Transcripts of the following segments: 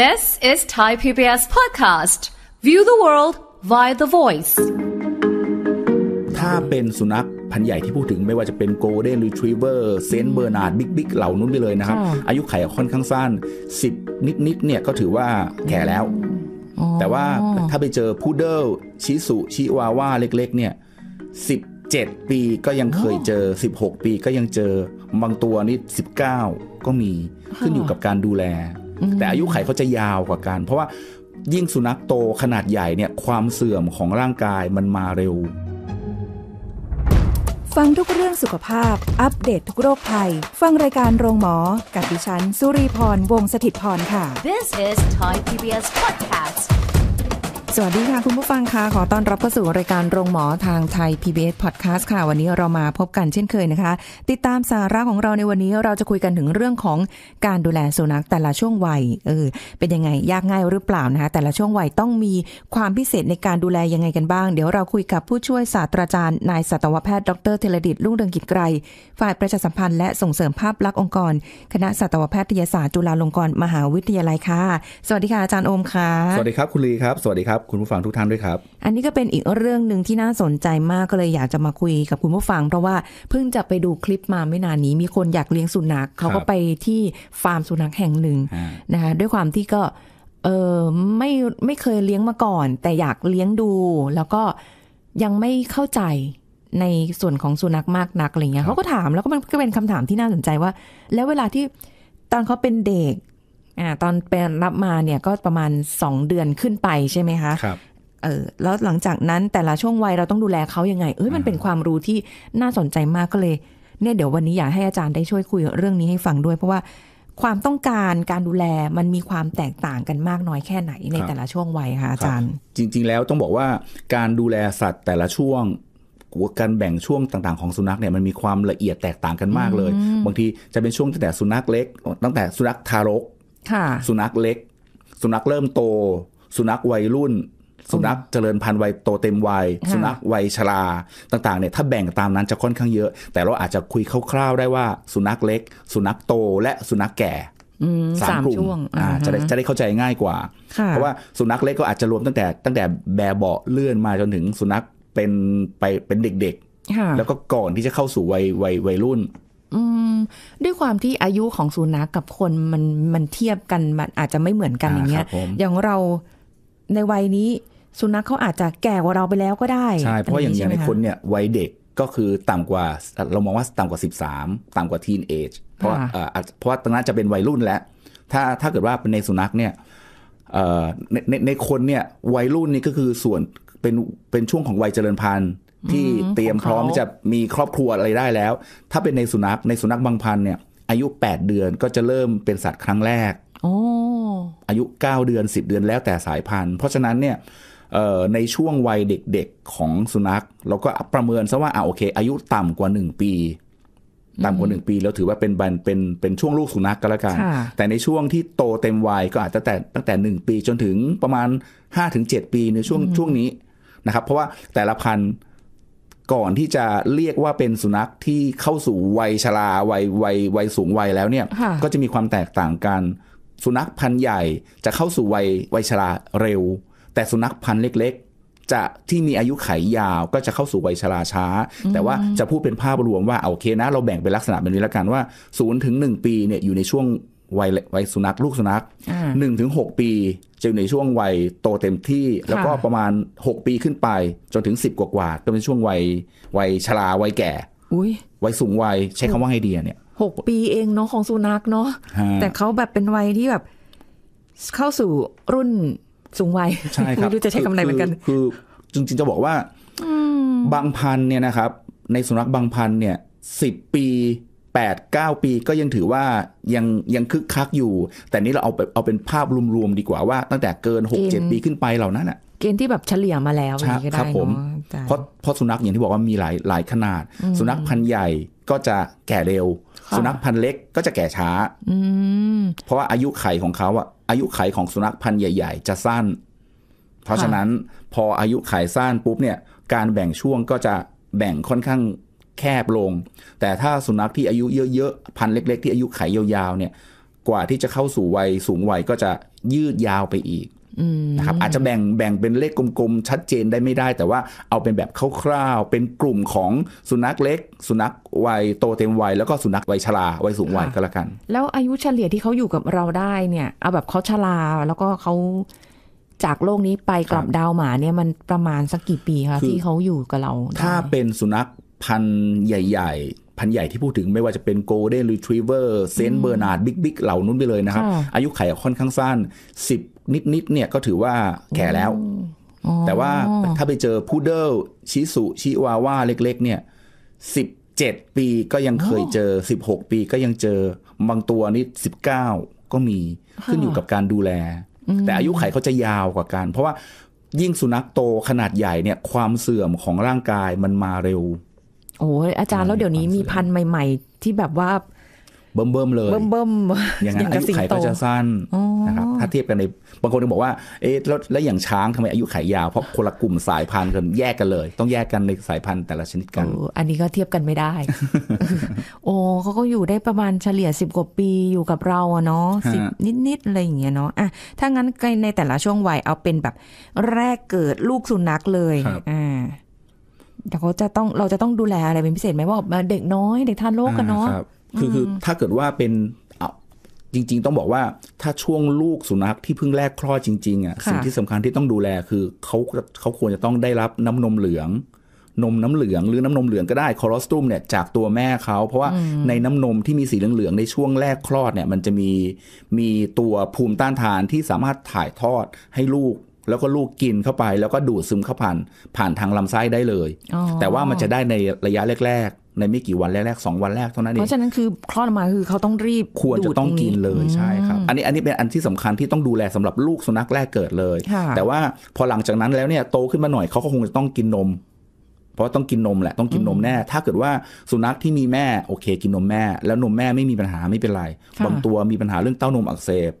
This is Thai PBS podcast. View the world via the voice. ถ้าเป็นสุนัขพันธุ์ใหญ่ที่พูดถึง ไม่ว่าจะเป็นโกลเด้นรีทรีเวอร์เซนเบอร์นาร์ดบิ๊กบิ๊กเหล่านู้นไปเลยนะครับ อายุไขค่อนข้างสั้น 10 นิดนิดเนี่ยก็ถือว่าแก่แล้ว แต่ว่าถ้าไปเจอพูเดิลชิสุ ชิวาว่าเล็กๆเนี่ยสิบเจ็ดปีก็ยังเคยเจอ 16 ปีก็ยังเจอ บางตัวนี่19 ก็มีขึ้นอยู่กับการดูแลแต่อายุไขเขาจะยาวกว่ากัน เพราะว่ายิ่งสุนัขโตขนาดใหญ่เนี่ยความเสื่อมของร่างกายมันมาเร็ว ฟังทุกเรื่องสุขภาพ อัปเดตททุกโรคภัย ฟังรายการโรงหมอกับดิฉัน สุรีพร วงศิตพรค่ะ This is Thai PBS Podcast สวัสดีค่ะ คุณผู้ฟังค่ะ ขอต้อนรับเข้าสู่รายการโรงหมอทางไทย PBS Podcast ค่ะ วันนี้เรามาพบกันเช่นเคยนะคะ ติดตามสาระของเราในวันนี้เราจะคุยกันถึงเรื่องของการดูแลสุนัขแต่ละช่วงวัยเออเป็นยังไงยากง่ายหรือเปล่านะคะแต่ละช่วงวัยต้องมีความพิเศษในการดูแลยังไงกันบ้างเดี๋ยวเราคุยกับผู้ช่วยศาสตราจารย์นายสัตวแพทย์ดรเทเลดิตลุ่งเรืองกิจไกรฝ่ายประชาสัมพันธ์และส่งเสริมภาพลักษณ์องค์กร คณะสัตวแพทยศาสตร์จุฬาลงกรณ์มหาวิทยาลัยค่ะ สวัสดีค่ะอาจารย์โอมค่ะ สวัสดีครับคุณลีครับสวัสดีครับคุณผู้ฟังทุกท่านด้วยครับ อันนี้ก็เป็นอีกเรื่องหนึ่งที่น่าสนใจมากก็เลยอยากจะมาคุยกับคุณผู้ฟัง เพราะว่าเพิ่งจะไปดูคลิปมาไม่นานนี้ มีคนอยากเลี้ยงสุนัขเขาก็ไปที่ฟาร์มสุนัขแห่งหนึ่งนะคะด้วยความที่ก็เออไม่ไม่เคยเลี้ยงมาก่อน แต่อยากเลี้ยงดู แล้วก็ยังไม่เข้าใจในส่วนของสุนัขมากนักอะไรเงี้ยเขาก็ถามแล้วก็มันก็เป็นคำถามที่น่าสนใจว่า แล้วเวลาที่ตอนเขาเป็นเด็กอ่าตอนเป็นรับมาเนี่ยก็ประมาณ 2 เดือนขึ้นไปใช่ไหมคะครับเออแล้วหลังจากนั้นแต่ละช่วงวัยเราต้องดูแลเขายังไงเอ้ยมันเป็นความรู้ที่น่าสนใจมากก็เลยเนี่ยเดี๋ยววันนี้อยากให้อาจารย์ได้ช่วยคุยเรื่องนี้ให้ฟังด้วย เพราะว่าความต้องการการดูแลมันมีความแตกต่างกันมากน้อยแค่ไหนในแต่ละช่วงวัยคะอาจารย์ จริง ๆแล้วต้องบอกว่าการดูแลสัตว์แต่ละช่วงการแบ่งช่วงต่างๆของสุนัขเนี่ยมันมีความละเอียดแตกต่างกันมากเลยบางทีจะเป็นช่วงตั้งแต่สุนัขเล็ก ตั้งแต่สุนัขทารกสุนัขเล็ก สุนัขเริ่มโต สุนัขวัยรุ่น สุนัขเจริญพันธุ์วัยโตเต็มวัย สุนัขวัยชราต่างๆเนี่ยถ้าแบ่งตามนั้นจะค่อนข้างเยอะ แต่เราอาจจะคุยคร่าวๆได้ว่า สุนัขเล็ก สุนัขโตและสุนัขแก่สามกลุ่มจะได้จะได้เข้าใจง่ายกว่า เพราะว่าสุนัขเล็กก็อาจจะรวมตั้งแต่ตั้งแต่แบเบาเลื่อนมาจนถึงสุนัขเป็นไปเป็นเด็กๆแล้วก็ก่อนที่จะเข้าสู่วัยวัยวัยรุ่นด้วยความที่อายุของสุนัขกกับคนมันมันเทียบกันมันอาจจะไม่เหมือนกันอย่างเงี้ยอย่างเราในวัยนี้ สุนัขเขาอาจจะแก่กว่าเราไปแล้วก็ได้ใช่เพราะอย่างอย่างในคนเนี่ย วัยเด็กก็คือต่ำกว่าเรามองว่าต่ำกว่า 13 ต่ำกว่าทีนเอจเพราะเพราะว่าตรงนั้นจะเป็นวัยรุ่นแล้ว ถ้าถ้าเกิดว่าเป็นในสุนัขเนี่ยในในคนเนี่ยวัยรุ่นนี่ก็คือส่วนเป็นเป็นช่วงของวัยเจริญพันธุ์ที่เตรียมพร้อมจะมีครอบครัวอะไรได้แล้ว ถ้าเป็นในสุนัขในสุนัขบางพันเนี่ยอายุ 8 เดือนก็จะเริ่มเป็นสัตว์ครั้งแรกอายุ 9 เดือน 10 เดือนแล้วแต่สายพันธุ์ เพราะฉะนั้นเนี่ยในช่วงวัยเด็กๆของสุนัขเราก็ประเมินซะว่าอ่าโอเค อายุต่ำกว่า 1 ปี ต่ำกว่าหนึ่งปี แล้วถือว่าเป็นเป็นเป็นเป็นช่วงลูกสุนัขกก็แล้วกัน แต่ในช่วงที่โตเต็มวัยก็อาจจะแต่ตั้งแต่หนึ่งปีจนถึงประมาณห้าถึงเจ็ดปีในช่วงช่วงนี้นะครับ เพราะว่าแต่ละพันธุ์ก่อนที่จะเรียกว่าเป็นสุนัขที่เข้าสู่วัยชราวัยวัยวัยสูงวัยแล้วเนี่ย ก็จะมีความแตกต่างกัน สุนัขพันธุ์ใหญ่จะเข้าสู่วัยวัยชราเร็ว แต่สุนัขพันธุ์เล็ก ๆ จะที่มีอายุไขยาวก็จะเข้าสู่วัยชราช้า แต่ว่าจะพูดเป็นภาพรวมว่าโอเคนะ เราแบ่งเป็นลักษณะแบบนี้แล้วกันว่า0ถึง1ปีเนี่ยอยู่ในช่วงวัยวัยสุนัขลูกสุนัขหนึ่งถึงหกปี จะอยู่ในช่วงวัยโตเต็มที่ แล้วก็ประมาณหกปีขึ้นไป จนถึงสิบกว่ากว่าก็เป็นช่วงวัยวัยชราวัยแก่วัยสูงวัย ใช้คำว่าไงเดียเนี่ยหกปีเองเนาะของสุนัขเนาะแต่เขาแบบเป็นวัยที่แบบ เข้าสู่รุ่นสูงวัยใช่ครับไม่รู้จะใช้คำไหนเหมือนกัน คือจริงๆจะบอกว่าบางพันเนี่ยนะครับ ในสุนัขบางพันเนี่ยสิบปี8 9ปีก็ยังถือว่ายังยังคึกคักอยู่ แต่นี้เราเอาเอาเป็นภาพรวมๆดีกว่าว่า ตั้งแต่เกิน 6 7 ปีขึ้นไปเหล่านั้นอะเกณฑ์ที่แบบเฉลี่ยมาแล้วใช่ไับผม เพราะเพราะสุนัขอย่างที่บอกว่ามีหลายหลายขนาด สุนัขพันธุ์ใหญ่ก็จะแก่เร็ว สุนัขพันธุ์เล็กก็จะแก่ช้าเพราะว่าอายุไขของเขาอะอายุไขของสุนัขพันธุ์ใหญ่ ๆ จะสั้น เพราะฉะนั้นพออายุไขสั้นปุ๊บเนี่ย การแบ่งช่วงก็จะแบ่งค่อนข้างแคบลง แต่ถ้าสุนัขที่อายุเยอะๆ พันธุ์เล็กๆที่อายุไขยาวๆ เนี่ย กว่าที่จะเข้าสู่วัย สูงวัยก็จะยืดยาวไปอีกนะครับ อาจจะแบ่งแบ่งเป็นเลขกลมๆ ชัดเจนได้ไม่ได้ แต่ว่าเอาเป็นแบบคร่าวๆเป็นกลุ่มของสุนัขเล็ก สุนัขวัยโตเต็มวัยแล้วก็สุนัขวัยชราวัยสูงวัยก็แล้วกัน แล้วอายุเฉลี่ยที่เขาอยู่กับเราได้เนี่ย เอาแบบเขาชราแล้วก็เขาจากโลกนี้ไปกลับดาวหมาเนี่ยมันประมาณสักกี่ปีคะที่เขาอยู่กับเรา ถ้าเป็นสุนัขพันใหญ่ๆ พันใหญ่ที่พูดถึงไม่ว่าจะเป็นโกลเด้นรีทรีเวอร์เซนต์เบอร์นาร์ดบิ๊กบิ๊กเหล่านู้นไปเลยนะครับ อายุไขค่อนข้างสั้น 10 นิดนิดเนี่ยก็ถือว่าแก่แล้วแต่ว่าถ้าไปเจอพูเดิลชิสุชิวาว่าเล็กๆ เนี่ยสิบเจ็ดปีก็ยังเคยเจอสิบหกปีก็ยังเจอบางตัวนี่สิบเก้าก็มีขึ้นอยู่กับการดูแล แต่อายุไขเขาจะยาวกว่ากันเพราะว่ายิ่งสุนัขโตขนาดใหญ่เนี่ยความเสื่อมของร่างกายมันมาเร็วโอ้อาจารย์แล้วเดี๋ยวนี้มีพันธุ์ใหม่ๆ ที่แบบว่าเบิ่มเบิ่มเลยเบิ่มเบิ่มอย่างนั้นอายุไขก็จะสั้นนะครับถ้าเทียบกันในบางคนบอกว่าเอ๊ะแล้วแล้วอย่างช้างทำไมอายุไขยาวเพราะคนละกลุ่มสายพันธุ์กันแยกกันเลย ต้องแยกกันในสายพันธุ์แต่ละชนิดกันอันนี้ก็เทียบกันไม่ได้ โอ้เขาก็อยู่ได้ประมาณเฉลี่ยสิบกว่าปีอยู่กับเราอะเนาะสิบนิดๆอะไรอย่างเงี้ยเนาะอ่ะถ้างั้นในแต่ละช่วงวัยเอาเป็นแบบแรกเกิดลูกสุนัขเลย อ่า๋ยวเขาจะต้องเราจะต้องดูแลอะไรเป็นพิเศษไหมว่าเด็กน้อยเด็กทานโรคกันเนาะคือคือถ้าเกิดว่าเป็น จริงๆต้องบอกว่า ถ้าช่วงลูกสุนัขที่เพิ่งแรกคลอดจริงๆอ่ะสิ่งที่สำคัญที่ต้องดูแลคือเขาเขาควรจะต้องได้รับน้ำนมเหลืองนมน้ำเหลือง หรือน้ำนมเหลืองก็ได้คอรสตุมเนี่ยจากตัวแม่เขาเพราะว่าในน้ำนมที่มีสีเหลืองๆในช่วงแรกคลอดเนี่ยมันจะมีมีตัวภูมิต้านทานที่สามารถถ่ายทอดให้ลูกแล้วก็ลูกกินเข้าไปแล้วก็ดูดซึมเข้าผ่านผ่านทาง ลำไส้ได้เลย แต่ว่ามันจะได้ในระยะแรก ๆ ในไม่กี่วันแรกๆสองวันแรกเท่านั้นเองเพราะฉะนั้นคือคลอดมาคือเขาต้องรีบควรจะต้องกินเลยใช่ครับ อันนี้อันนี้เป็นอันที่สำคัญที่ต้องดูแลสำหรับลูกสุนัขแรกเกิดเลยแต่ว่าพอหลังจากนั้นแล้วเนี่ยโตขึ้นมาหน่อยเขาก็คงจะต้องกินนม เพราะต้องกินนมแหละต้องกินนมแน่ถ้าเกิดว่าสุนัขที่มีแม่โอเค กินนมแม่แล้วนมแม่ไม่มีปัญหาไม่เป็นไรบางตัวมีปัญหาเรื่องเต้านมอักเสบ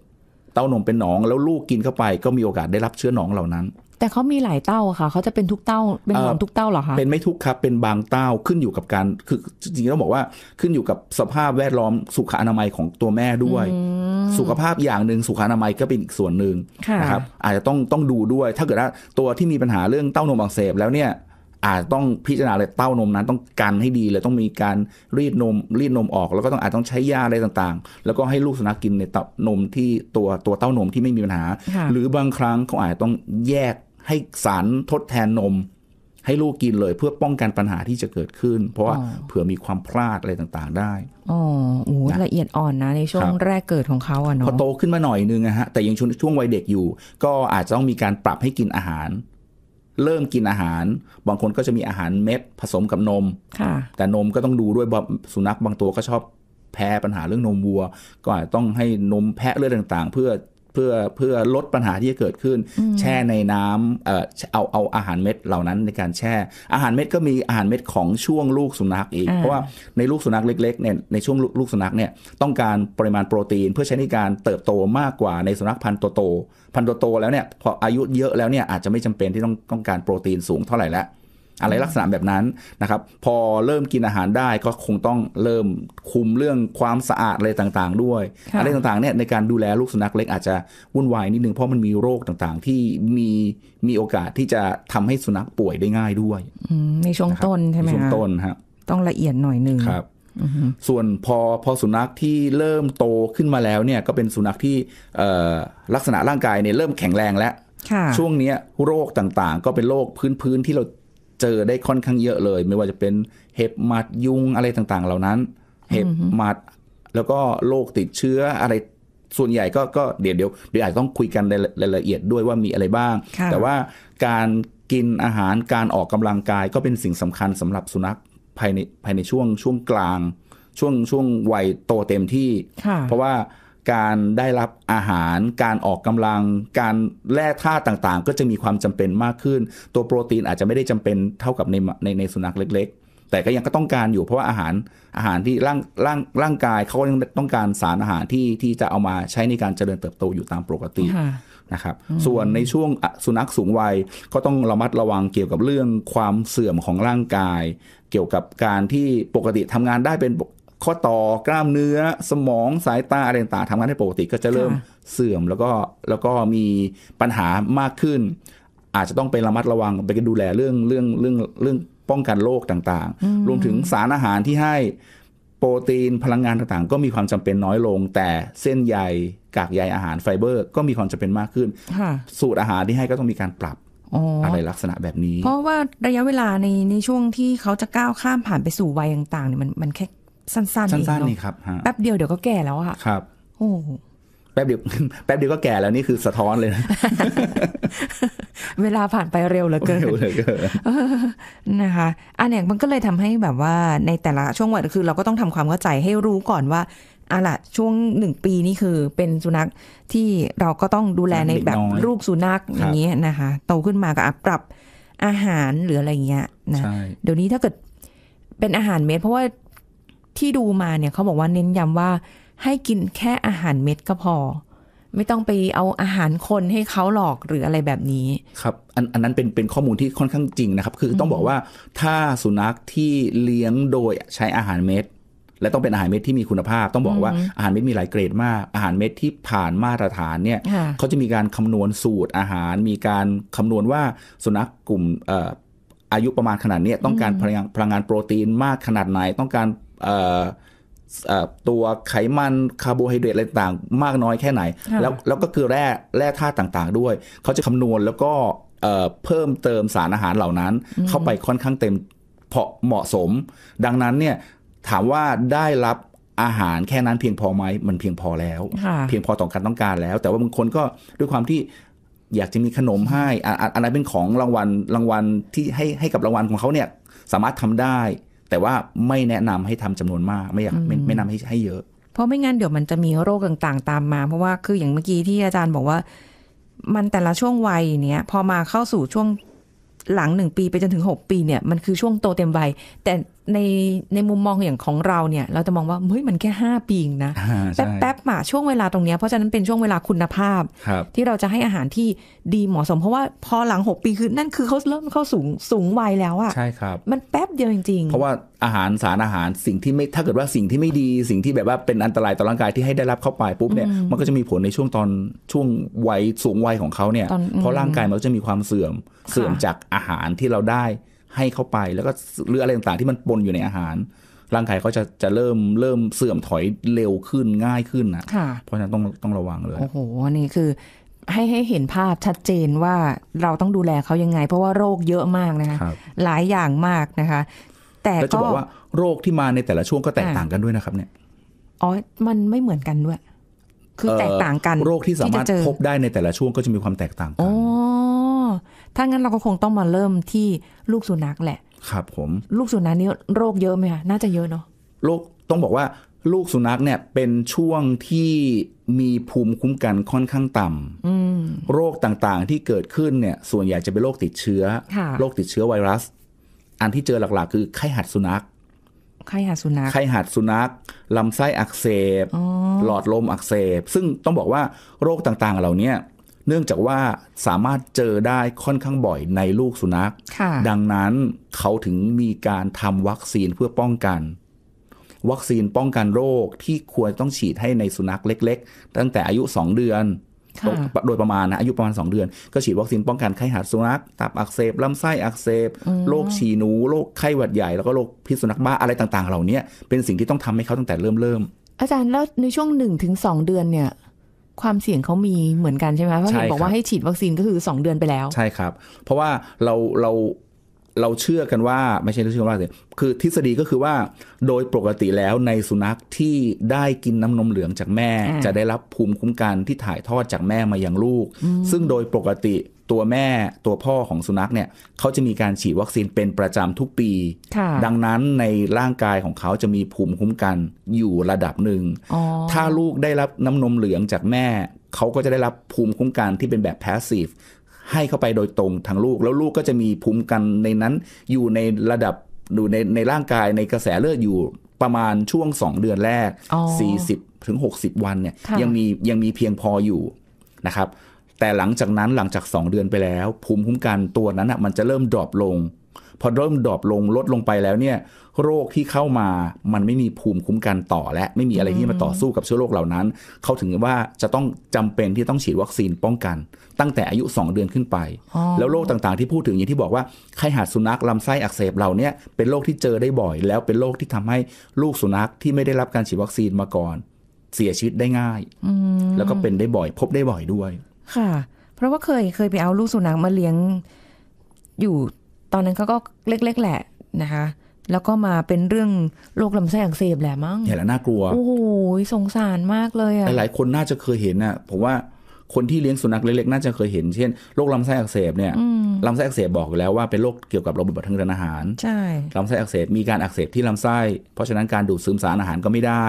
เต้านมเป็นหนองแล้วลูกกินเข้าไปก็มีโอกาสได้รับเชื้อหนองเหล่านั้น แต่เขามีหลายเต้าค่ะเขาจะเป็นทุกเต้าเป็นหนองทุกเต้าเหรอคะเป็นไม่ทุกครับเป็นบางเต้าขึ้นอยู่กับการคือจริงๆต้องบอกว่า ขึ้นอยู่กับสภาพแวดล้อมสุขอนามัยของตัวแม่ด้วยสุขภาพอย่างหนึ่งสุขอนามัยก็เป็นอีกส่วนหนึ่งนะครับอาจจะต้องต้องดูด้วย ถ้าเกิดว่าตัวที่มีปัญหาเรื่องเต้านมอักเสบแล้วเนี่ยอาจต้องพิจารณาเลยเต้านมนั้นต้องกันให้ดีเลยต้องมีการรีดนม รีดนมออก แล้วก็ต้องอาจต้องใช้ยาอะไรต่างๆ แล้วก็ให้ลูกสุนัขกินในตับนมที่ตัวตัวเต้านมที่ไม่มีปัญหาหรือบางครั้งเขาอาจต้องแยกให้สารทดแทนนม ให้ลูกกินเลย เพื่อป้องกันปัญหาที่จะเกิดขึ้น เพราะว่าเผื่อมีความพลาดอะไรต่างๆได้อ๋อโอ้ละเอียดอ่อนนะในช่วงแรกเกิดของเขาอะเนาะพอโตขึ้นมาหน่อยนึงนะฮะแต่ยังช่วงวัยเด็กอยู่ ก็อาจจะต้องมีการปรับให้กินอาหารเริ่มกินอาหาร บางคนก็จะมีอาหารเม็ดผสมกับนม แต่นมก็ต้องดูด้วยสุนัขบางตัว ก็ชอบแพ้ปัญหาเรื่องนมวัว ก็อาจต้องให้นมแพะเลือดต่างๆ เพื่อเพื่อเพื่อลดปัญหาที่จะเกิดขึ้น แช่ในน้ำเอ่อเอาเอาอาหารเม็ดเหล่านั้นในการแช่อาหารเม็ดก็มีอาหารเม็ดของช่วงลูกสุนัขอีกเพราะว่าในลูกสุนัขเล็กๆเนี่ยในช่วงลูกสุนัขเนี่ยต้องการปริมาณโปรตีน เพื่อใช้ในการเติบโตมากกว่าในสุนัขพันธุ์โตๆพันธุ์โตโตแล้วเนี่ยพออายุเยอะแล้วเนี่ยอาจจะไม่จำเป็นที่ต้องต้องการโปรตีนสูงเท่าไหร่แล้วอะไรลักษณะแบบนั้นนะครับพอเริ่มกินอาหารได้ก็คงต้องเริ่มคุมเรื่องความสะอาดอะไรต่าง ๆด้วย อะไรต่างๆเนี่ยในการดูแลลูกสุนัขเล็กอาจจะวุ่นวายนิดนึงเพราะมันมีโรคต่างๆ ที่มีมีโอกาสที่จะทำให้สุนัขป่วยได้ง่ายด้วยในช่วงต้นใช่ไหมในช่วงต้นฮะต้องละเอียดหน่อยหนึ่งครับส่วนพอพอสุนัขที่เริ่มโตขึ้นมาแล้วเนี่ยก็เป็นสุนัขที่ลักษณะร่างกายเนี่ยเริ่มแข็งแรงแล้วช่วงนี้โรคต่างๆ ก็เป็นโรคพื้นๆที่เราเจอได้ค่อนข้างเยอะเลย ไม่ว่าจะเป็นเห็บหมัดยุง อะไรต่างๆ เหล่านั้น เห็บหมัด แล้วก็โรคติดเชื้ออะไรส่วนใหญ่ก็ก็เดี๋ยวเดี๋ยวเดี๋ยว อาจจะต้องคุยกันรายละเอียดด้วยว่ามีอะไรบ้าง แต่ว่าการกินอาหารการออกกำลังกาย ก็เป็นสิ่งสำคัญสำหรับสุนัขภายในภายในช่วงช่วงกลาง ช่วงช่วงวัยโตเต็มที่ เพราะว่าการได้รับอาหารการออกกำลัง การแร่ธาตุต่างๆ ก็จะมีความจำเป็นมากขึ้น ตัวโปรตีนอาจจะไม่ได้จำเป็นเท่ากับในในในสุนัขเล็กๆแต่ก็ยังก็ต้องการอยู่เพราะว่าอาหารอาหารที่ร่างร่างร่างกายเขายังต้องการสารอาหารที่ที่จะเอามาใช้ในการเจริญเติบโตอยู่ตามปกตินะครับส่วนในช่วงสุนัขสูงวัยก็ต้องระมัดระวังเกี่ยวกับเรื่องความเสื่อมของร่างกาย เกี่ยวกับการที่ปกติทำงานได้เป็นข้อต่อกล้ามเนื้อสมองสายตาอะไรต่างๆทำงานได้ปกติก็จะเริ่มเสื่อมแล้วก็แล้วก็มีปัญหามากขึ้น อาจจะต้องไประมัดระวังไปดูแลเรื่องเรื่องเรื่องเรื่องป้องกันโรคต่างๆ รวมถึงสารอาหารที่ให้ โปรตีนพลังงานต่างๆ ก็มีความจำเป็นน้อยลง แต่เส้นใยกากใยอาหารไฟเบอร์ ก็มีความจำเป็นมากขึ้น สูตรอาหารที่ให้ก็ต้องมีการปรับอะไรลักษณะแบบนี้ เพราะว่าระยะเวลาในในช่วงที่เขาจะก้าวข้ามผ่านไปสู่วัยต่างๆเนี่ยมันมันแค่สั้นๆสั้นๆนี่ครับแป๊บเดียวเดี๋ยวก็แก่แล้วค่ะ ครับ โอ้แป๊บเดียว แป๊บเดียวก็แก่แล้วนี่คือสะท้อนเลยนะเวลาผ่านไปเร็วเหลือเกินเร็วเหลือเกินนะคะ อันเนี้ยมันก็เลยทำให้แบบว่าในแต่ละช่วงวัยคือเราก็ต้องทำความเข้าใจให้รู้ก่อนว่าอะล่ะช่วงหนึ่งปีนี่คือเป็นสุนัขที่เราก็ต้องดูแลในแบบรูปสุนัขอย่างเงี้ยนะคะโตขึ้นมาก็ปรับอาหารหรืออะไรเงี้ยนะ เดี๋ยวนี้ถ้าเกิดเป็นอาหารเม็ดเพราะว่าที่ดูมาเนี่ยเขาบอกว่าเน้นย้ำว่าให้กินแค่อาหารเม็ด ก็พอ ไม่ต้องไปเอาอาหารคนให้เขาหลอกหรืออะไรแบบนี้ ครับอันอันนั้นเป็นเป็นข้อมูลที่ค่อนข้างจริงนะครับคือต้องบอกว่าถ้าสุนัขที่เลี้ยงโดยใช้อาหารเม็ด และต้องเป็นอาหารเม็ด ที่มีคุณภาพ ต้องบอกว่าอาหารเม็ดมีหลายเกรดมาก อาหารเม็ดที่ผ่านมาตรฐานเนี่ยเขาจะมีการคำนวณสูตรอาหารมีการคำนวณว่าสุนัขกลุ่มอายุประมาณขนาดนี้ต้องการพลังงานโปรตีนมากขนาดไหนต้องการตัวไขมันคาร์โบไฮเดรตอะไรต่างมากน้อยแค่ไหน แล้วแล้วก็คือแร่แร่ธาตุต่างๆด้วยเขาจะคำนวณแล้วก็เพิ่มเติมสารอาหารเหล่านั้น เข้าไปค่อนข้างเต็มพอเหมาะสม ดังนั้นเนี่ยถามว่าได้รับอาหารแค่นั้นเพียงพอไหมมันเพียงพอแล้วเพียงพอต่อการต้องการแล้ว แต่ว่าบางคนก็ด้วยความที่อยากจะมีขนมให้อันนั้นเป็นของรางวัลรางวัลที่ให้ให้กับรางวัลของเขาเนี่ยสามารถทำได้แต่ว่าไม่แนะนำให้ทำจำนวนมากไม่อยากไม่ไม่นำให้ให้เยอะ เพราะไม่งั้นเดี๋ยวมันจะมีโรคต่างๆตามมา เพราะว่าคืออย่างเมื่อกี้ที่อาจารย์บอกว่า มันแต่ละช่วงวัยเนี้ยพอมาเข้าสู่ช่วงหลังหนึ่งปีไปจนถึงหกปีเนี่ยมันคือช่วงโตเต็มวัยแต่ในในมุมมองอย่างของเราเนี่ย เราจะมองว่าเฮ้ยมันแค่5ปีงนะแป๊บแป๊บมาช่วงเวลาตรงเนี้ยเพราะฉะนั้นเป็นช่วงเวลาคุณภาพ ที่เราจะให้อาหารที่ดีเหมาะสม เพราะว่าพอหลัง 6 ปีคือนั่นคือเขาเริ่มเข้าสูงสูงวัยแล้วอะใช่ครับมันแป๊บเดียวจริง ๆ เพราะว่าอาหารสารอาหารสิ่งที่ไม่ถ้าเกิดว่าสิ่งที่ไม่ดีสิ่งที่แบบว่าเป็นอันตรายต่อร่างกายที่ให้ได้รับเข้าไปปุ๊บเนี่ยมันก็จะมีผลในช่วงตอนช่วงวัยสูงวัยของเขาเนี่ยเพราะร่างกายมันจะมีความเสื่อมเสื่อมจากอาหารที่เราได้ให้เข้าไปแล้วก็หรืออะไรต่างๆที่มันปนอยู่ในอาหาร ร่างกายเขาจะจะเริ่มเริ่มเสื่อมถอยเร็วขึ้นง่ายขึ้นนะะเพราะฉะนั้นต้องต้องระวังเลยโอ้โหนี่คือ ให้ให้เห็นภาพชัดเจนว่าเราต้องดูแลเขายังไง เพราะว่าโรคเยอะมากนะคะหลายอย่างมากนะคะ แต่ก็จะบอกว่า โรคที่มาในแต่ละช่วงก็แตกต่างกันด้วยนะครับ เนี่ยอ๋อมันไม่เหมือนกันด้วย คือแตกต่างกันโรคที่สามารถพบได้ในแต่ละช่วงก็จะมีความแตกต่างกันถ้างั้นเราก็คงต้องมาเริ่มที่ลูกสุนัขแหละครับผม ลูกสุนัขนี่โรคเยอะไหมคะน่าจะเยอะเนาะโรคต้องบอกว่าลูกสุนัขเนี่ย เป็นช่วงที่มีภูมิคุ้มกันค่อนข้างต่ำโรคต่างๆ ที่เกิดขึ้นเนี่ย ส่วนใหญ่จะเป็นโรคติดเชื้อโรคติดเชื้อไวรัส อันที่เจอหลัก ๆ คือ ไข้หัดสุนัข ไข้หัดสุนัขไข้หัดสุนัขลำไส้อักเสบหลอดลมอักเสบ ซึ่งต้องบอกว่าโรคต่างๆเหล่านี้เนื่องจากว่าสามารถเจอได้ค่อนข้างบ่อยในลูกสุนัข ดังนั้นเขาถึงมีการทำวัคซีนเพื่อป้องกัน วัคซีนป้องกันโรคที่ควรต้องฉีดให้ในสุนัขเล็ก ๆ ตั้งแต่อายุ 2 เดือน โดยประมาณนะอายุประมาณ 2 เดือน ก็ฉีดวัคซีนป้องกันไข้หัดสุนัขตับอักเสบลำไส้อักเสบโรคฉี่หนูโรคไข้หวัดใหญ่แล้วก็โรคพิษสุนัขบ้าอะไรต่างๆเหล่านี้เป็นสิ่งที่ต้องทำให้เขาตั้งแต่เริ่มเริ่มอาจารย์แล้วในช่วง1นถึงสเดือนเนี่ยความเสี่ยงเขามีเหมือนกันใช่ไหมเพราะเห็นบอกว่าให้ฉีดวัคซีนก็คือ 2 เดือนไปแล้ว ใช่ครับ เพราะว่าเราเราเราเชื่อกันว่าไม่ใช่เชื่อว่าสิคือ ทฤษฎีก็คือว่าโดยปกติแล้วในสุนัขที่ได้กินน้ำนมเหลืองจากแม่ จะได้รับภูมิคุ้มกันที่ถ่ายทอดจากแม่มายังลูก ซึ่งโดยปกติตัวแม่ตัวพ่อของสุนัขเนี่ยเขาจะมีการฉีดวัคซีนเป็นประจำทุกปี ดังนั้นในร่างกายของเขาจะมีภูมิคุ้มกันอยู่ระดับหนึ่งถ้าลูกได้รับน้ำนมเหลืองจากแม่เขาก็จะได้รับภูมิคุ้มกันที่เป็นแบบพาสซีฟให้เข้าไปโดยตรงทางลูกแล้วลูกก็จะมีภูมิกันในนั้นอยู่ในระดับดูในในร่างกายในกระแสเลือดอยู่ประมาณช่วง 2 เดือนแรก 40ถึง60 วันเนี่ยยังมียังมีเพียงพออยู่นะครับ แต่หลังจากนั้นหลังจาก 2 เดือนไปแล้ว ภูมิคุ้มกันตัวนั้นอ่ะมันจะเริ่มดรอปลง พอเริ่มดรอปลงลดลงไปแล้วเนี่ย โรคที่เข้ามามันไม่มีภูมิคุ้มกันต่อ และไม่มีอะไรที่มาต่อสู้กับเชื้อโรคเหล่านั้น เขาถึงว่าจะต้องจำเป็นที่ต้องฉีดวัคซีนป้องกันตั้งแต่อายุ 2 เดือนขึ้นไป แล้วโรคต่างๆที่พูดถึงอย่างที่บอกว่า ไข้หาดสุนัขลำไส้อักเสบเหล่านี้เป็นโรคที่เจอได้บ่อย แล้วเป็นโรคที่ทำให้ลูกสุนัขที่ไม่ได้รับการฉีดวัคซีนมาก่อน เสียชีวิตได้ง่ายแล้วก็เป็นได้บ่อยพบได้บ่อยด้วย ค่ะ เพราะว่าเคยเคยไปเอาลูกสุนัขมาเลี้ยงอยู่ตอนนั้นเขาก็เล็กๆ แหละนะคะ แล้วก็มาเป็นเรื่องโรคลำไส้อักเสบแหละมั้งเนี่ยแหละน่ากลัวโอ้โหสงสารมากเลยอะหลายคนน่าจะเคยเห็นอะผมว่าคนที่เลี้ยงสุนัขเล็กๆ น่าจะเคยเห็น เช่นโรคลำไส้อักเสบเนี่ยลำไส้อักเสบบอกแล้วว่าเป็นโรคเกี่ยวกับระบบทางเดินอาหารใช่ลำไส้อักเสบมีการอักเสบที่ลำไส้เพราะฉะนั้นการดูดซึมสารอาหารก็ไม่ได้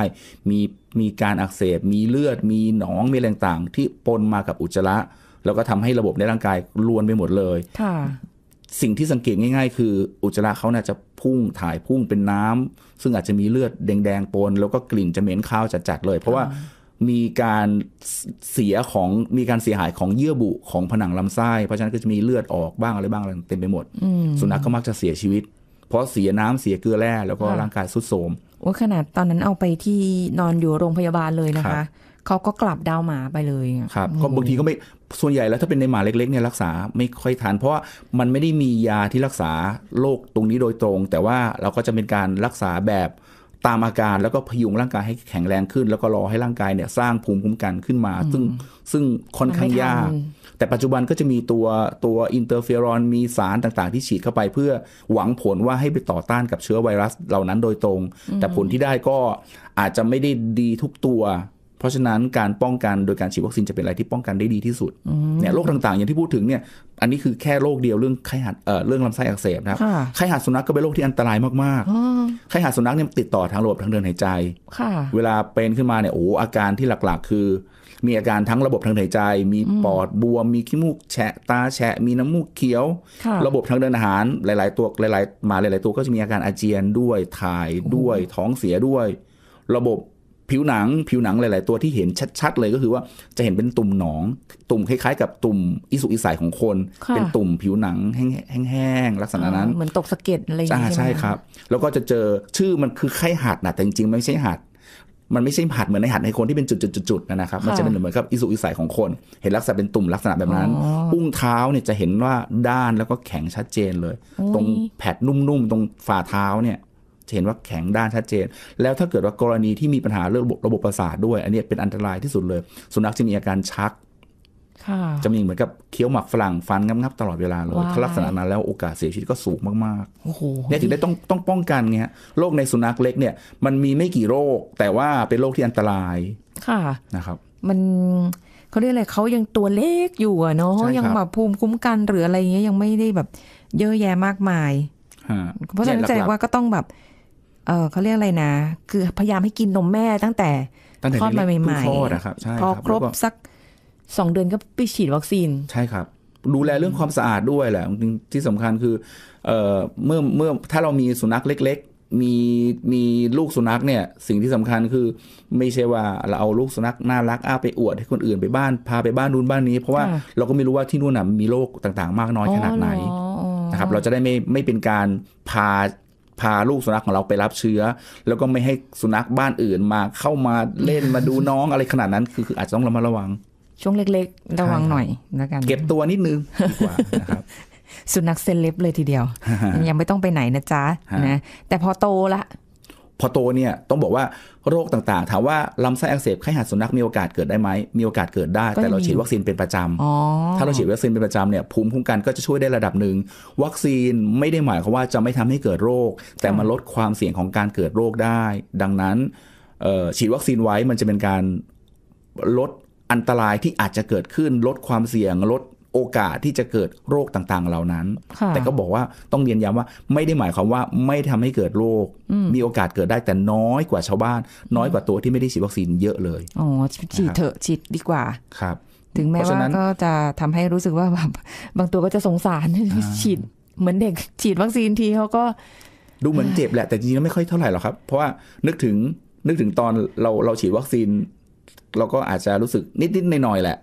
มีมีการอักเสบมีเลือด มีหนองมีแรงต่างที่ปนมากับอุจจาระ แล้วก็ทำให้ระบบในร่างกายรวนไปหมดเลยค่ะสิ่งที่สังเกตง่ายๆ คืออุจจาระเขาน่าจะพุ่งถ่ายพุ่งเป็นน้ำ ซึ่งอาจจะมีเลือดแดงๆปน แล้วก็กลิ่นจะเหม็นคาวจัดๆเลยเพราะว่ามีการเสียของมีการเสียหายของเยื่อบุของผนังลำไส้เพราะฉะนั้นก็จะมีเลือดออกบ้างอะไรบ้างอะไรเต็มไปหมด สุนัขก็มักจะเสียชีวิต เพราะเสียน้ำเสียเกลือแร่แล้วก็ร่างกายสุดโทมโอ้ขนาดตอนนั้นเอาไปที่นอนอยู่โรงพยาบาลเลยนะคะเขาก็กลับดาวหมาไปเลยครับก็บางทีก็ไม่ส่วนใหญ่แล้วถ้าเป็นในหมาเล็กๆเนี่ยรักษาไม่ค่อยทันเพราะมันไม่ได้มียาที่รักษาโรคตรงนี้โดยตรง แต่ว่าเราก็จะเป็นการรักษาแบบตามอาการแล้วก็พยุงร่างกายให้แข็งแรงขึ้น แล้วก็รอให้ร่างกายเนี่ย สร้างภูมิคุ้มกันขึ้นมา ซึ่งซึ่งค่อนข้างยาก แต่ปัจจุบันก็จะมีตัวตัวอินเตอร์เฟอรอนมีสารต่างๆที่ฉีดเข้าไป เพื่อหวังผลว่าให้ไปต่อต้านกับเชื้อไวรัสเหล่านั้นโดยตรง แต่ผลที่ได้ก็อาจจะไม่ได้ดีทุกตัวเพราะฉะนั้นการป้องกันโดยการฉีดวัคซีนจะเป็นอะไรที่ป้องกันได้ดีที่สุดเนี่ยโรคต่างๆ อย่างที่พูดถึงเนี่ย อันนี้คือแค่โรคเดียวเรื่องไข้หัดเอ่อเรื่องลำไส้อักเสบนะครับไข้หัดสุนัขกก็เป็นโรคที่อันตรายมากๆไข้หัดสุนัขเนี่ยติดต่อทางระบบทางเดินหายใจเวลาเป็นขึ้นมาเนี่ยโอ้อาการที่หลักๆ คือ มีอาการทั้งระบบทางหายใจ มีปอดบวมมีขี้มูกแฉะตาแฉะมีน้ำมูกเขียว ระบบทางเดินอาหาร หลาย ๆตัวหลาย ๆ มาหลาย ๆ ตัวก็จะมีอาการอาเจียนด้วยถ่ายด้วยท้องเสียด้วย ระบบผิวหนังผิวหนังหลาย ๆ ตัวที่เห็นชัดๆ เลยก็คือว่าจะเห็นเป็นตุ่มหนอง ตุ่มคล้ายๆกับตุ่มอิสุอิสัยของคนเป็นตุ่มผิวหนังแห้ง ๆ ลักษณะนั้นเหมือนตกสะเก็ดอะไรอย่างเงี้ยใช่ครับ แล้วก็จะเจอชื่อมันคือไข้หัดนะแต่จริงๆไม่ใช่หัด มันไม่ใช่หัดเหมือนในหัดในคนที่เป็นจุด ๆๆนะครับมันจะเป็นเหมือนกับอิสุอิสัยของคน เห็นลักษณะเป็นตุ่มลักษณะแบบนั้นอุ้งเท้าเนี่ยจะเห็นว่าด้านแล้วก็แข็งชัดเจนเลย ตรงแผดนุ่ม ๆ ตรงฝ่าเท้าเนี่ยเห็นว่าแข็งด้านชัดเจน แล้วถ้าเกิดว่ากรณีที่มีปัญหาเรื่องระบบประสาทด้วย อันนี้เป็นอันตรายที่สุดเลย สุนัขจะมีอาการชักจะมีเหมือนกับเคี้ยวหมักฝรั่งฟันงับบตลอดเวลาเลยถ้าลักษณะนั้น แล้วโอกาสเสียชีวิตก็สูงมากๆเนี่ยถึงได้ต้องต้องป้องกันไงฮะ โรคในสุนัขเล็กเนี่ย มันมีไม่กี่โรค แต่ว่าเป็นโรคที่อันตราย ค่ะ นะครับ มันเขาเรียกอะไรเขายังตัวเล็กอยู่อะเนาะยังแบบภูมิคุ้มกันหรืออะไรเงี้ย ยังไม่ได้แบบเยอะแยะมากมาย เพราะฉะนั้นแสดงว่าก็ต้องแบบเออเขาเรียกอะไรนะ คือพยายามให้กินนมแม่ตั้งแต่คลอดมาใหม่ๆ่พอครบสักสองเดือนก็ไปฉีดวัคซีนใช่ครับ ดูแลเรื่องความสะอาดด้วยแหละที่สำคัญคือเอเมื่อเมื่อถ้าเรามีสุนัขเล็ก ๆ มีมีลูกสุนัขเนี่ยสิ่งที่สำคัญคือไม่ใช่ว่าเราเอาลูกสุนัขน่ารักอ้าไปอวดให้คนอื่นไปบ้านพาไปบ้านนู้นบ้านนี้ เพราะว่าเราก็ไม่รู้ว่าที่นู่นน่ะมีโรคต่างๆมากน้อยขนาดไหนนะครับเราจะได้ไม่ไม่เป็นการพาพาลูกสุนัขของเราไปรับเชื้อ แล้วก็ไม่ให้สุนัขบ้านอื่นมาเข้ามาเล่นมาดูน้องอะไรขนาดนั้น คืออาจจะต้องระมัดระวัง ช่วงเล็ก ๆ ระวังหน่อยนะกันเก็บตัวนิดนึง ดีกว่านะครับ สุนัขเซเล็บเลยทีเดียว ยังไม่ต้องไปไหนนะจ๊ะนะ แต่พอโตละพอโตเนี่ยต้องบอกว่าโรคต่างๆถามว่าลำไส้อักเสบไข้หัดสุนัขมีโอกาสเกิดได้ไหมมีโอกาสเกิดได้แต่เราฉีดวัคซีนเป็นประจำถ้าเราฉีดวัคซีนเป็นประจำเนี่ยภูมิคุ้มกันก็จะช่วยได้ระดับหนึ่งวัคซีนไม่ได้หมายความว่าจะไม่ทำให้เกิดโรค แต่มันลดความเสี่ยงของการเกิดโรคได้ ดังนั้นฉีดวัคซีนไว้มันจะเป็นการลดอันตรายที่อาจจะเกิดขึ้นลดความเสี่ยงลดโอกาสที่จะเกิดโรคต่างๆ เหล่านั้น แต่ก็บอกว่าต้องเรียนย้ำว่าไม่ได้หมายความว่าไม่ทำให้เกิดโรค มีโอกาสเกิดได้แต่น้อยกว่าชาวบ้าน น้อยกว่าตัวที่ไม่ได้ฉีดวัคซีนเยอะเลย อ๋อฉีดเถอะฉีดดีกว่า ครับ ถึงแม้ว่าก็จะทำให้รู้สึกว่าแบบบางตัวก็จะสงสารฉีด เหมือนเด็กฉีดวัคซีนทีเขาก็ ดูเหมือนเจ็บแหละ แต่จริงๆแล้วไม่ค่อยเท่าไหร่หรอกครับ เพราะว่านึกถึงนึกถึงตอนเราเราฉีดวัคซีนเราก็อาจจะรู้สึกนิดๆหน่อยๆแหละ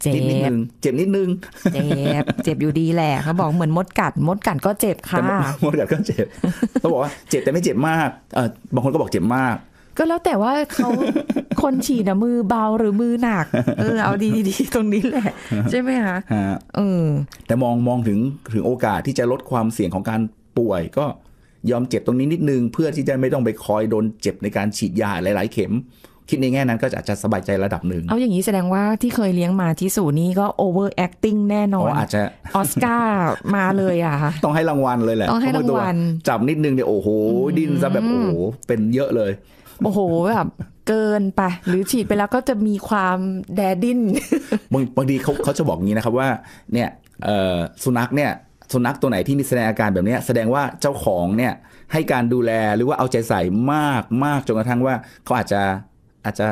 เจ็บนิดนึงเจ็บนิดนึงเจ็บเจ็บอยู่ดีแหละ เขาบอกเหมือนมดกัด มดกัดก็เจ็บค่ะมดกัดก็เจ็บ เขาบอกว่าเจ็บแต่ไม่เจ็บมากเออบางคนก็บอกเจ็บมาก ก็แล้วแต่ว่าเขาคนฉีดนะมือเบาหรือมือหนัก เออเอาดีๆตรงนี้แหละใช่ไหมคะเออ แต่มองมองถึงถึงโอกาสที่จะลดความเสี่ยงของการป่วย ก็ยอมเจ็บตรงนี้นิดนึง เพื่อที่จะไม่ต้องไปคอยโดน เจ็บในการฉีดยาหลาย ๆ เข็มคิดในแง่นั้นก็อาจจะสบายใจระดับหนึ่ง เอาอย่างนี้แสดงว่าที่เคยเลี้ยงมาที่สูนี่ก็โอเวอร์แอคติ้งแน่นอน อาจจะออสการ์มาเลยอ่ะ ต้องให้รางวัลเลยแหละ ต้องให้รางวัล จับนิดนึงเนี่ยโอ้โห ดิ้นซะแบบโอ้โห เป็นเยอะเลย โอ้โหแบบเกินไป หรือฉีดไปแล้วก็จะมีความแดดินบางบางทีเขาเขาจะบอกงี้นะครับว่า เนี่ยสุนัขเนี่ย สุนัขตัวไหนที่มีแสดงอาการแบบนี้แสดงว่าเจ้าของเนี่ยให้การดูแลหรือว่าเอาใจใส่มากมากจนกระทั่งว่าเขาอาจจะอาจจะ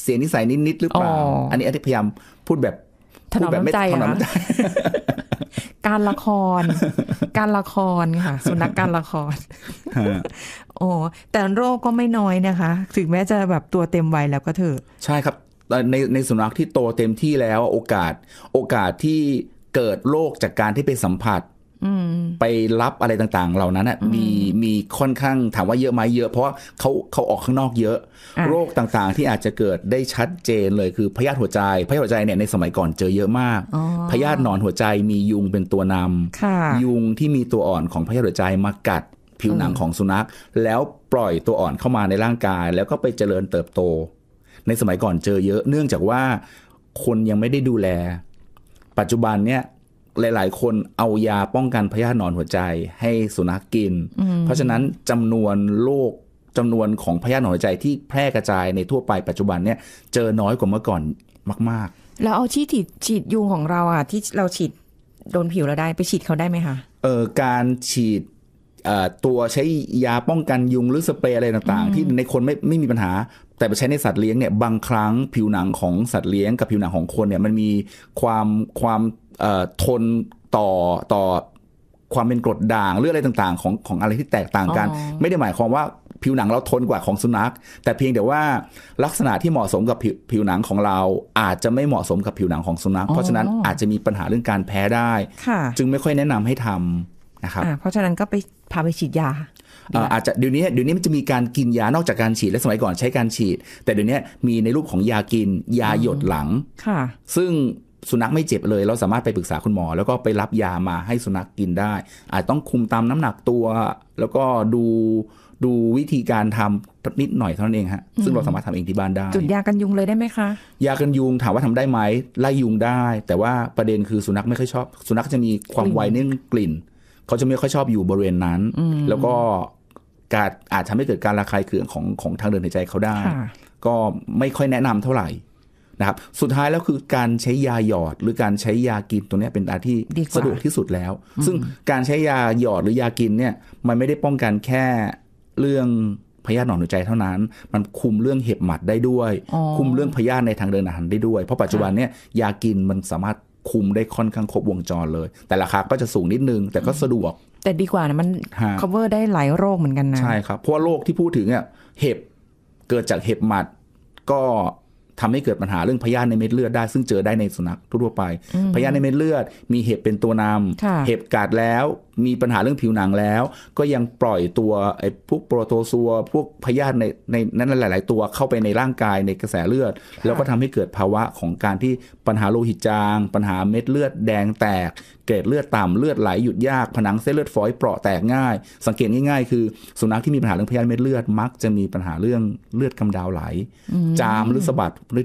เสียนิสัยนิดๆหรือเปล่า อันนี้อธิพยายามพูดแบบพูดแบบไม่นอมใจการละคร การละครค่ะสุนัขการละคร โอ้แต่โรคก็ไม่น้อยนะคะ ถึงแม้จะแบบตัวเต็มวัยแล้วก็เถอะ ใช่ครับในในสุนัขที่โตเต็มที่แล้วโอกาสโอกาสที่เกิดโรคจากการที่ไปสัมผัสไปรับอะไรต่างๆ เหล่านั้นนะมีมีค่อนข้างถามว่าเยอะไหมเยอะเพราะเขาเขาออกข้างนอกเยอะ โรคต่างๆ ที่อาจจะเกิดได้ชัดเจนเลยคือพยาธิหัวใจพยาธิหัวใจเนี่ยในสมัยก่อนเจอเยอะมากพยาธิหนอนหัวใจมียุงเป็นตัวนำยุงที่มีตัวอ่อนของพยาธิหัวใจมากัดผิวหนังของสุนัข แล้วปล่อยตัวอ่อนเข้ามาในร่างกาย แล้วก็ไปเจริญเติบโต ในสมัยก่อนเจอเยอะเนื่องจากว่าคนยังไม่ได้ดูแล ปัจจุบันเนี่ยหลาย ๆ คนเอายาป้องกันพยาธิหนอนหัวใจให้สุนัขกกิน เพราะฉะนั้นจำนวนโรคจำนวนของพยาธิหนอนหัวใจที่แพร่กระจายในทั่วไปปัจจุบันเนี่ยเจอน้อยกว่าเมื่อก่อนมากๆ แล้วเอาที่ฉีดฉีดยุงของเราอ่ะที่เราฉีดโดนผิวเราได้ไปฉีดเขาได้ไหมคะเออการฉีดตัวใช้ยาป้องกันยุงหรือสเปรย์อะไรต่างๆ ที่ในคนไม่ไม่มีปัญหา แต่ไปใช้ในสัตว์เลี้ยงเนี่ย บางครั้งผิวหนังของสัตว์เลี้ยงกับผิวหนังของคนเนี่ยมันมีความความทนต่อต่อความเป็นกรดด่างหรืออะไรต่างๆ ของของอะไรที่แตกต่างกัน ไม่ได้หมายความว่าผิวหนังเราทนกว่าของสุนัขแต่เพียงแต่ว่าลักษณะที่เหมาะสมกับผิวหนังของเราอาจจะไม่เหมาะสมกับผิวหนังของสุนัขเพราะฉะนั้นอาจจะมีปัญหาเรื่องการแพ้ได้ จึงไม่ค่อยแนะนำให้ทำนะครับเพราะฉะนั้นก็ไปพาไปฉีดยา อาจจะเดี๋ยวนี้เดี๋ยวนี้มันจะมีการกินยานอกจากการฉีด และสมัยก่อนใช้การฉีด แต่เดี๋ยวนี้มีในรูปของยากินยาหยดหลังค่ะ ซึ่งสุนัขไม่เจ็บเลย เราสามารถไปปรึกษาคุณหมอ แล้วก็ไปรับยามาให้สุนัขกกินได้ อาจต้องคุมตามน้ำหนักตัวแล้วก็ดูดูวิธีการทำนิดหน่อยเท่านั้นเองฮะซึ่งเราสามารถทำเองที่บ้านได้ จุดยากันยุงเลยได้ไหมคะ ยากันยุงถามว่าทำได้ไหมไล่ยุงได้ แต่ว่าประเด็นคือสุนัขไม่ค่อยชอบ สุนัขจะมีความไวเนื่องกลิ่นเขาจะไม่ค่อยชอบอยู่บริเวณนั้น แล้วก็การอาจทำให้เกิดการระคายเคืองของของทางเดินหายใจเขาได้ ก็ไม่ค่อยแนะนำเท่าไหร่นะครับสุดท้ายแล้วคือการใช้ยาหยอดหรือการใช้ยากินตัวนี้เป็นอาที่สะดวกที่สุดแล้ว ซึ่งการใช้ยาหยอดหรือยากินเนี่ยมันไม่ได้ป้องกันแค่เรื่องพยาธิหนอนหัวใจเท่านั้น มันคุมเรื่องเห็บหมัดได้ด้วย คุมเรื่องพยาธิในทางเดินอาหารได้ด้วยเพราะปัจจุบันเนี่ยยากินมันสามารถคุมได้ค่อนข้างครบวงจรเลย แต่ราคาก็จะสูงนิดนึงแต่ก็สะดวก แต่ดีกว่านะมัน cover ได้หลายโรคเหมือนกันนะ ใช่ครับเพราะโรคที่พูดถึงเนี่ยเห็บเกิดจากเห็บหมัด ก็ทำให้เกิดปัญหาเรื่องพยาธิในเม็ดเลือดได้ซึ่งเจอได้ในสุนัขทั่วไป พยาธิในเม็ดเลือด มีเห็บเป็นตัวนำเห็บกัดแล้วมีปัญหาเรื่องผิวหนังแล้ว ก็ยังปล่อยตัวไอ้พวกโปรโตซัว พวกพยาธิในในนั้นหลายๆ ตัวเข้าไปในร่างกายในกระแสเลือด แล้วก็ทำให้เกิดภาวะของการที่ปัญหาโลหิตจาง ปัญหาเม็ดเลือดแดงแตกเกล็ดเลือดต่ำเลือดไหลหยุดยากผนังเส้นเลือดฝอย เปราะแตกง่าย สังเกตง่ายๆ คือ สุนัขที่มีปัญหาเรื่องพยาธิเม็ดเลือดมักจะมีปัญหาเรื่องเลือดกำดาวไหล จามหรือสะบัดหรือ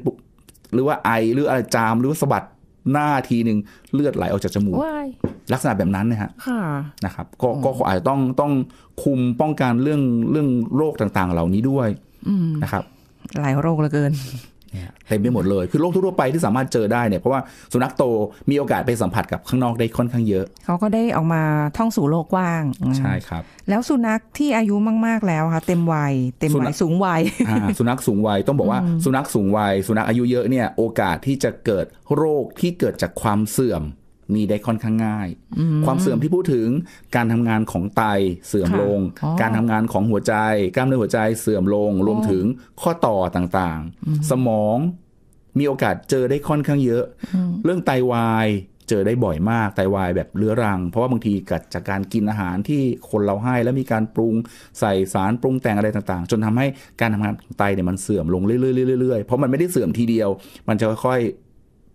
หรือว่าไอหรืออะไรจามหรือสะบัดหน้าทีหนึ่งเลือดไหลออกจากจมูกลักษณะแบบนั้นนะฮะนะครับ ก็ก็อาจจะต้องต้องคุมป้องกันเรื่องเรื่องโรคต่างๆเหล่านี้ด้วยนะครับ หลายโรคเหลือเกินเต็มไปหมดเลยคือโรคทั่วไปที่สามารถเจอได้เนี่ยเพราะว่าสุนัขโตมีโอกาสไปสัมผัสกับข้างนอกได้ค่อนข้างเยอะเขาก็ได้ออกมาท่องสู่โลกกว้างใช่ครับแล้วสุนัขที่อายุมากๆแล้ว ค่ะเต็มวัยเต็มวัยสูงวัยสุนัขสูงวัยต้องบอกว่าสุนัขสูงวัย สุนัขอายุเยอะเนี่ยโอกาสที่จะเกิดโรคที่เกิดจากความเสื่อมนี้ได้ค่อนข้างง่าย ความเสื่อมที่พูดถึงการทำงานของไตเสื่อมลง การทำงานของหัวใจกล้ามเนื้อหัวใจเสื่อมลง รวมถึงข้อต่อต่างๆ สมองมีโอกาสเจอได้ค่อนข้างเยอะ เรื่องไตวายเจอได้บ่อยมากไตวายแบบเรื้อรัง เพราะว่าบางทีกิดจากการกินอาหารที่คนเราให้แล้วมีการปรุงใส่สารปรุงแต่งอะไรต่างๆ จนทำให้การทำงานไตเนี่ยมันเสื่อมลงเรื่อยๆเรื่อยๆเพราะมันไม่ได้เสื่อมทีเดียวมันจะค่อย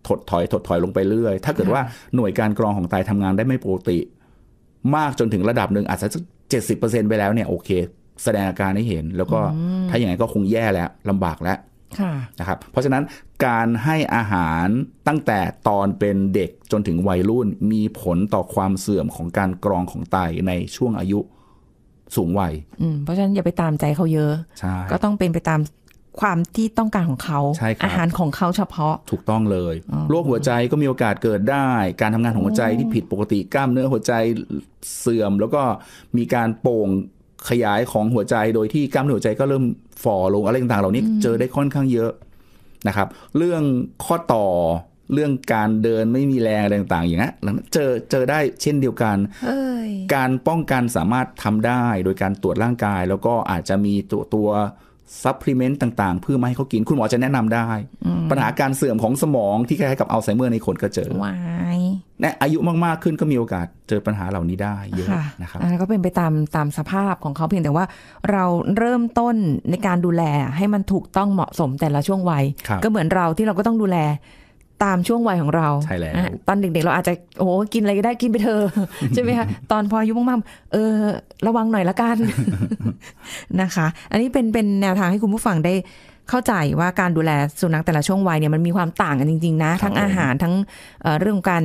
ถดถอยถดถอยลงไปเรื่อย ถ้าเกิดว่าหน่วยการกรองของไตทำงานได้ไม่ปกติ มากจนถึงระดับหนึ่งอาจจะเจ็ดสิบเปอร์เซ็นไปแล้วเนี่ยโอเค แสดงอาการให้เห็น แล้วก็ถ้าอย่างไรก็คงแย่แล้ว ลำบากแล้วนะครับเพราะฉะนั้นการให้อาหารตั้งแต่ตอนเป็นเด็กจนถึงวัยรุ่น มีผลต่อความเสื่อมของการกรองของไตในช่วงอายุสูงวัยเพราะฉะนั้นอย่าไปตามใจเขาเยอะก็ต้องเป็นไปตามความที่ต้องการของเขาอาหารของเขาเฉพาะ ถูกต้องเลย โรคหัวใจก็มีโอกาสเกิดได้ การทำงานของหัวใจที่ผิดปกติกล้ามเนื้อหัวใจเสื่อม แล้วก็มีการโป่งขยายของหัวใจ โดยที่กล้ามเนื้อหัวใจก็เริ่มฝ่อลงอะไรต่างๆ เหล่านี้ เจอได้ค่อนข้างเยอะนะครับ เรื่องข้อต่อเรื่องการเดินไม่มีแรงอะไรต่างๆอย่างนี้เจอเจอได้เช่นเดียวกันการป้องกันสามารถทำได้โดยการตรวจร่างกายแล้วก็อาจจะมีตัวตัวซัพพลีเมนต์ต่าง ๆ เพื่อมาให้เขากินคุณหมอจะแนะนำได้ ปัญหาการเสื่อมของสมองที่คล้ายๆกับอัลไซเมอร์ในคนก็เจอวายนะอายุมากๆขึ้นก็มีโอกาสเจอปัญหาเหล่านี้ได้เยอะนะครับอันนั้นก็เป็นไปตามตามสภาพของเขาเพียงแต่ว่า เราเริ่มต้นในการดูแลให้มันถูกต้องเหมาะสมแต่ละช่วงวัยก็เหมือนเราที่เราก็ต้องดูแลตามช่วงวัยของเราใช่แล้วตอนเด็กๆเราอาจจะ โอ้กินอะไรก็ได้กินไปเถอะใช่ไหมคะ ตอนพออายุมากๆ เออระวังหน่อยละกันนะคะ อันนี้เป็นเป็นแนวทางให้คุณผู้ฟังได้เข้าใจว่าการดูแลสุนัขแต่ละช่วงวัยเนี่ยมันมีความต่างกันจริงๆนะ ทั้งอาหารทั้งเรื่องการ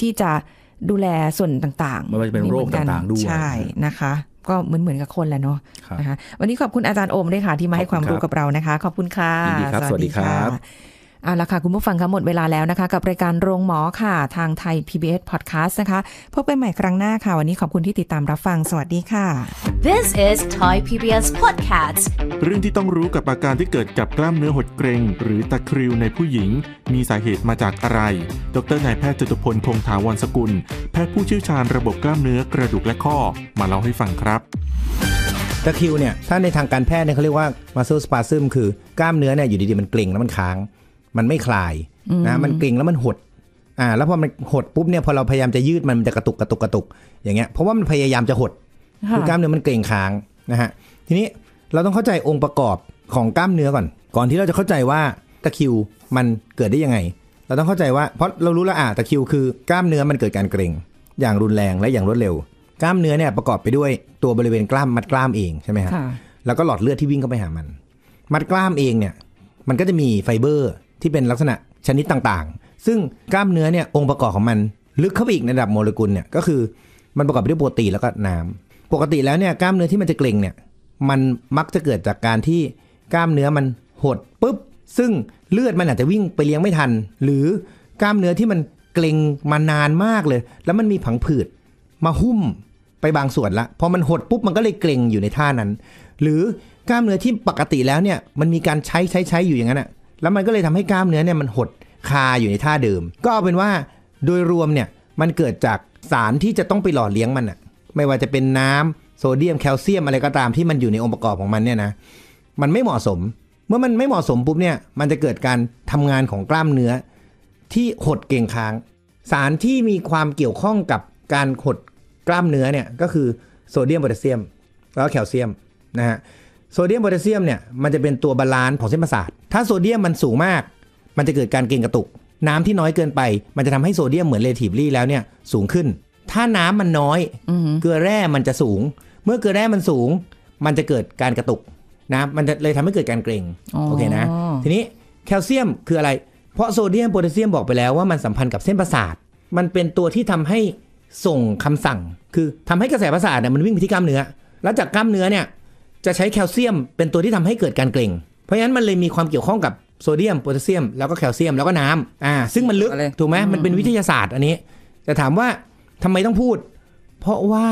ที่จะดูแลส่วนต่างๆไม่ว่าจะเป็นโรคต่างๆด้วยใช่ นะคะ ก็เหมือนเหมือนกับคนแหละเนาะนะคะวันนี้ขอบคุณอาจารย์โอมด้วยค่ะที่มาให้ความรู้กับเรานะคะ ขอบคุณค่ะ สวัสดีครับเอาละค่ะคุณผู้ฟังคะหมดเวลาแล้วนะคะ กับรายการโรงหมอค่ะ ทางไทย PBS Podcast นะคะ พบกันใหม่ครั้งหน้าค่ะ วันนี้ขอบคุณที่ติดตามรับฟัง สวัสดีค่ะ This is Thai PBS Podcast เรื่องที่ต้องรู้กับอาการที่เกิดกับกล้ามเนื้อหดเกรง็งหรือตะคริวในผู้หญิง มีสาเหตุมาจากอะไร ดร นายแพทย์จตุพลคงถาวรสกุล แพทย์ผู้เชี่ยวชาญระบบกล้ามเนื้อกระดูกและข้อมาเล่าให้ฟังครับตะคริวเนี่ยถ้าในทางการแพทย์เนี่ยเขาเรียกว่า muscle spasm คือกล้ามเนื้อเนี่ยอยู่ดีๆมันเกร็งแล้วมันค้างมันไม่คลายนะมันเกร็งแล้วมันหดอ่าแล้วพอมันหดปุ๊บเนี่ยพอเราพยายามจะยืดมันมันจะกระตุกกระตุกกระตุกอย่างเงี้ยเพราะว่ามันพยายามจะหดคือกล้ามเนื้อมันเกร็งค้างนะฮะทีนี้เราต้องเข้าใจองค์ประกอบของกล้ามเนื้อก่อนก่อนที่เราจะเข้าใจว่าตะคิวมันเกิดได้ยังไง เราต้องเข้าใจว่าเพราะเรารู้แล้วอ่ะตะคิวคือกล้ามเนื้อมันเกิดการเกร็งอย่างรุนแรงและอย่างรวดเร็ว กล้ามเนื้อเนี่ยประกอบไปด้วยตัวบริเวณกล้ามมัดกล้ามเองใช่ไหมฮะแล้วก็หลอดเลือดที่วิ่งเข้าไปหามัน มัดกล้ามเองเนี่ยมันก็จะมีไฟเบอร์ที่เป็นลักษณะชนิดต่างๆ ซึ่งกล้ามเนื้อเนี่ยองค์ประกอบของมันลึกเข้าไปอีกในระดับโมเลกุลเนี่ยก็คือมันประกอบไปด้วยโปรตีนแล้วก็น้ำ ปกติแล้วเนี่ยกล้ามเนื้อที่มันจะเกร็งเนี่ยมันมักจะเกิดจากการที่กล้ามเนื้อมันหดปุ๊บซึ่งเลือดมันอาจจะวิ่งไปเลี้ยงไม่ทัน หรือกล้ามเนื้อที่มันเกร็งมานานมากเลย แล้วมันมีผังผืดมาหุ้มไปบางส่วนละพอมันหดปุ๊บมันก็เลยเกร็งอยู่ในท่านั้น หรือกล้ามเนื้อที่ปกติแล้วเนี่ยมันมีการใช้ใช้ใช้อยู่อย่างนั้นอ่ะแล้วมันก็เลยทำให้กล้ามเนื้อเนี่ยมันหดคาอยู่ในท่าเดิม ก็เอาเป็นว่าโดยรวมเนี่ย มันเกิดจากสารที่จะต้องไปหล่อเลี้ยงมันอะไม่ว่าจะเป็นน้ำโซเดียมแคลเซียมอะไรก็ตาม ที่มันอยู่ในองค์ประกอบของมันเนี่ยนะมันไม่เหมาะสมเมื่อมันไม่เหมาะสมปุ๊บเนี่ยมันจะเกิดการทำงานของกล้ามเนื้อ ที่หดเก่งค้าง สารที่มีความเกี่ยวข้องกับการหดกล้ามเนื้อเนี่ยก็คือโซเดียมโพแทสเซียม แล้วแคลเซียมนะฮะโซเดียมโพแทสเซียมเนี่ยมันจะเป็นตัวบาลานซ์ของเส้นประสาท ถ้าโซเดียมมันสูงมาก มันจะเกิดการเกรงกระตุก น้ำที่น้อยเกินไป มันจะทำให้โซเดียมเหมือนเลทีบลี่แล้วเนี่ยสูงขึ้น ถ้าน้ำมันน้อยเกลือแร่มันจะสูง เมื่อเกลือแร่มันสูง มันจะเกิดการกระตุกนะมันจะเลยทำให้เกิดการเกรงโอเคนะทีนี้แคลเซียม คืออะไรเพราะโซเดียมโพแทสเซียมบอกไปแล้วว่ามันสัมพันธ์กับเส้นประสาทมันเป็นตัวที่ทำให้ส่งคำสั่ง คือทำให้กระแสประสาทเนี่ยมันวิ่งไปที่กล้ามเนื้อแล้วจากกล้ามเนื้อเนี่ยจะใช้แคลเซียมเป็นตัวที่ทำให้เกิดการเกร็ง เพราะฉะนั้นมันเลยมีความเกี่ยวข้องกับโซเดียมโพแทสเซียมแล้วก็แคลเซียมแล้วก็น้ำอ่า ซึ่งมันลึกถูกไหมมันเป็นวิทยาศาสตร์อันนี้ จะถามว่าทำไมต้องพูด เพราะว่า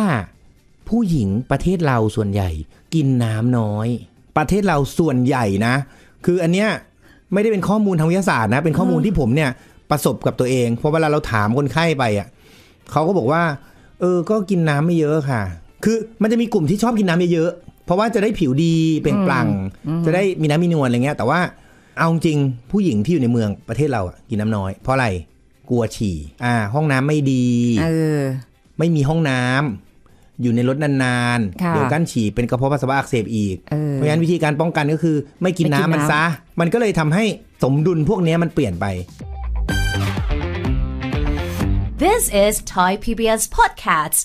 ผู้หญิงประเทศเราส่วนใหญ่ กินน้ำน้อย ประเทศเราส่วนใหญ่นะ คืออันเนี้ยไม่ได้เป็นข้อมูลทางวิทยาศาสตร์นะ เป็นข้อมูลที่ผมเนี่ยประสบกับตัวเอง เพราะเวลาเราถามคนไข้ไปอ่ะเขาก็บอกว่า เออ ก็กินน้ำไม่เยอะค่ะ คือมันจะมีกลุ่มที่ชอบกินน้ำเยอะราะว่าจะได้ผิวดีเปล่งปลั่งจะได้มีน้ำมีนวลอะไรเงี้ย แต่ว่าเอาจริงผู้หญิงที่อยู่ในเมืองประเทศเรากินน้ำน้อย เพราะอะไรกลัวฉี่อ่าห้องน้ำไม่ดีออไม่มีห้องน้ำอยู่ในรถนานๆเดี๋ยวกั้นฉี่เป็นกระเพาะปัสสาวะอักเสบอีกเออเพราะฉะนั้นวิธีการป้องกันก็คือไม่กินน้ำมันซะมันก็เลยทำให้สมดุลพวกนี้มันเปลี่ยนไป This is Thai PBS podcast